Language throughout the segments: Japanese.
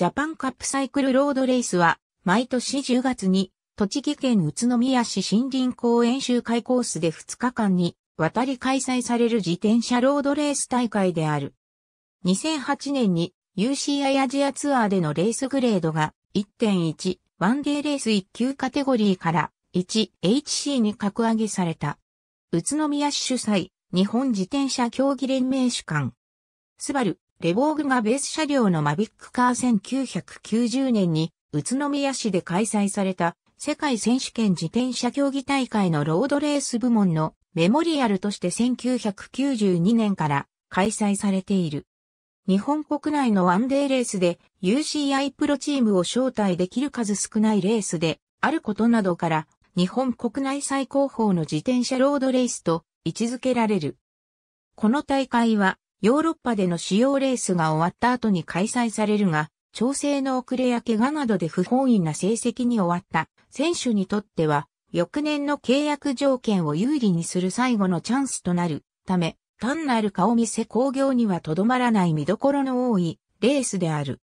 ジャパンカップサイクルロードレースは、毎年10月に、栃木県宇都宮市森林公園周回コースで2日間に、渡り開催される自転車ロードレース大会である。2008年に UCI アジアツアーでのレースグレードが1.1、ワンデーレース1級カテゴリーから 1HC に格上げされた。宇都宮市主催、日本自転車競技連盟主管。スバル、レボーグがベース車両のマビックカー1990年に宇都宮市で開催された世界選手権自転車競技大会のロードレース部門のメモリアルとして1992年から開催されている。日本国内のワンデーレースで UCI プロチームを招待できる数少ないレースであることなどから日本国内最高峰の自転車ロードレースと位置づけられる。この大会はヨーロッパでの主要レースが終わった後に開催されるが、調整の遅れや怪我などで不本意な成績に終わった選手にとっては、翌年の契約条件を有利にする最後のチャンスとなるため、単なる顔見せ工業にはとどまらない見どころの多いレースである。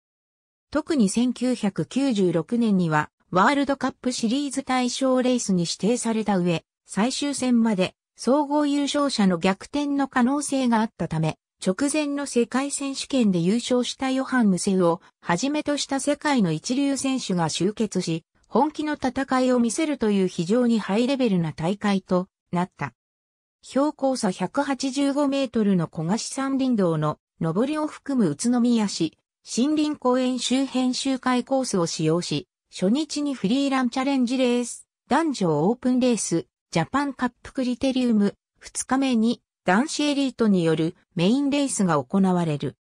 特に1996年には、ワールドカップシリーズ対象レースに指定された上、最終戦まで総合優勝者の逆転の可能性があったため、直前の世界選手権で優勝したヨハン・ムセウをはじめとした世界の一流選手が集結し、本気の戦いを見せるという非常にハイレベルな大会となった。標高差185メートルの小菓子山林道の上りを含む宇都宮市、森林公園周辺周回コースを使用し、初日にフリーランチャレンジレース、男女オープンレース、ジャパンカップクリテリウム、2日目に男子エリートによるメインレースが行われる。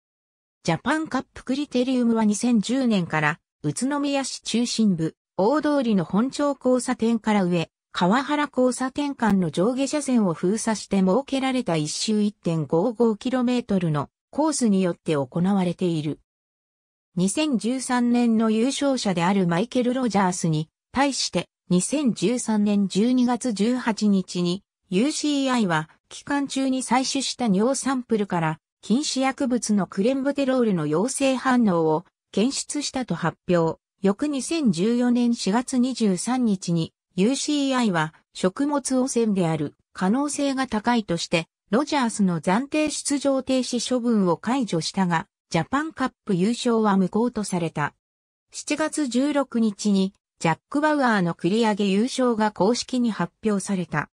ジャパンカップクリテリウムは2010年から宇都宮市中心部、大通りの本町交差点から上、川原交差点間の上下車線を封鎖して設けられた一周 1.55km のコースによって行われている。2013年の優勝者であるマイケル・ロジャースに対して2013年12月18日に UCI は期間中に採取した尿サンプルから、禁止薬物のクレンブテロールの陽性反応を検出したと発表。翌2014年4月23日に UCI は食物汚染である可能性が高いとしてロジャースの暫定出場停止処分を解除したがジャパンカップ優勝は無効とされた。7月16日にジャック・バウアーの繰り上げ優勝が公式に発表された。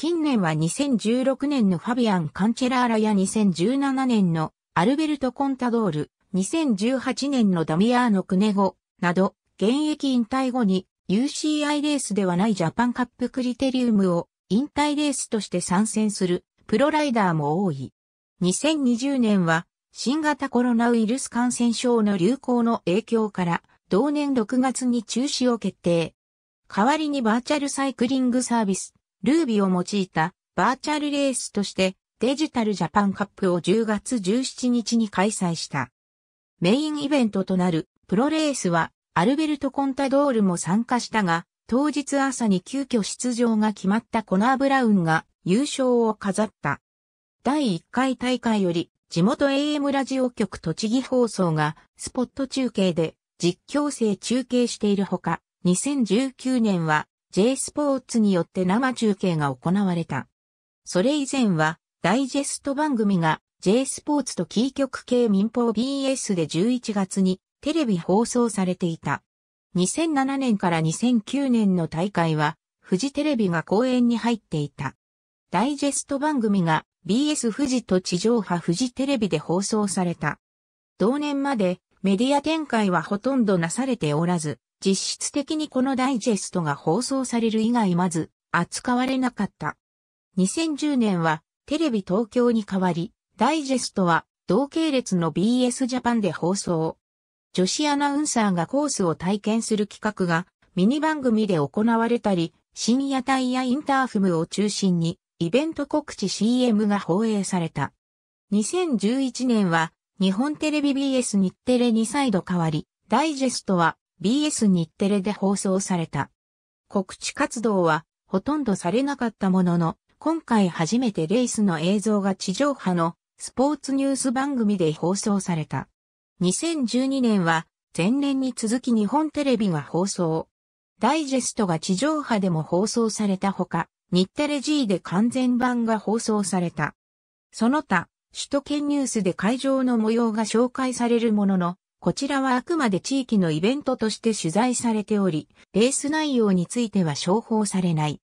近年は2016年のファビアン・カンチェラーラや2017年のアルベルト・コンタドール、2018年のダミアーノ・クネゴなど、現役引退後に UCI レースではないジャパンカップクリテリウムを引退レースとして参戦するプロライダーも多い。2020年は新型コロナウイルス感染症の流行の影響から同年6月に中止を決定。代わりにバーチャルサイクリングサービスルービーを用いたバーチャルレースとしてデジタルジャパンカップを10月17日に開催した。メインイベントとなるプロレースはアルベルト・コンタドールも参加したが、当日朝に急遽出場が決まったコナー・ブラウンが優勝を飾った。第1回大会より地元 AM ラジオ局栃木放送がスポット中継で実況生中継しているほか、2019年は J スポーツによって生中継が行われた。それ以前は、ダイジェスト番組が J スポーツとキー局系民放 BS で11月にテレビ放送されていた。2007年から2009年の大会は、富士テレビが公演に入っていた。ダイジェスト番組が BS 富士と地上波富士テレビで放送された。同年までメディア展開はほとんどなされておらず、実質的にこのダイジェストが放送される以外まず扱われなかった。2010年はテレビ東京に代わり、ダイジェストは同系列の BS ジャパンで放送。女子アナウンサーがコースを体験する企画がミニ番組で行われたり、深夜帯やインターフムを中心にイベント告知 CM が放映された。2011年は日本テレビ BS 日テレに再度変わり、ダイジェストは BS 日テレで放送された。告知活動はほとんどされなかったものの、今回初めてレースの映像が地上波のスポーツニュース番組で放送された。2012年は前年に続き日本テレビが放送。ダイジェストが地上波でも放送されたほか、日テレ G で完全版が放送された。その他、首都圏ニュースで会場の模様が紹介されるものの、こちらはあくまで地域のイベントとして取材されており、レース内容については商報されない。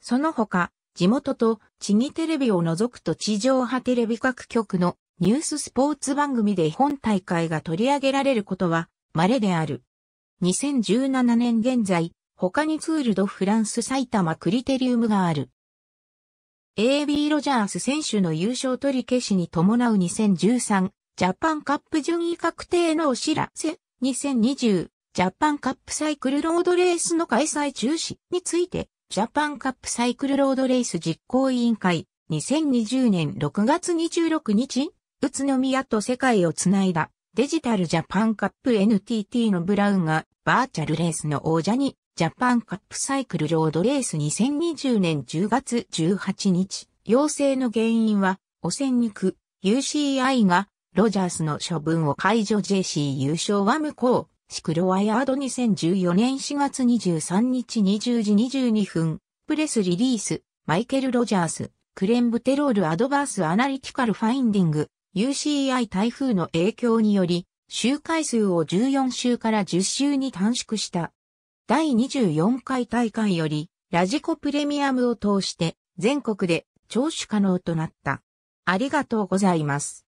その他、地元と地義テレビを除くと地上波テレビ各局のニューススポーツ番組で本大会が取り上げられることは稀である。2017年現在、他にツールドフランス埼玉クリテリウムがある。AB ロジャース選手の優勝取り消しに伴う2013ジャパンカップ順位確定のお知らせ、2020ジャパンカップサイクルロードレースの開催中止について、ジャパンカップサイクルロードレース実行委員会、2020年6月26日、宇都宮と世界をつないだデジタルジャパンカップ NTT のブラウンがバーチャルレースの王者にジャパンカップサイクルロードレース2020年10月18日、陽性の原因は汚染肉 UCI がロジャースの処分を解除 JC 優勝は無効。シクロワヤード2014年4月23日20時22分。プレスリリース。マイケル・ロジャース。クレンブテロール・アドバース・アナリティカル・ファインディング。UCI 台風の影響により、周回数を14週から10週に短縮した。第24回大会より、ラジコプレミアムを通して、全国で聴取可能となった。ありがとうございます。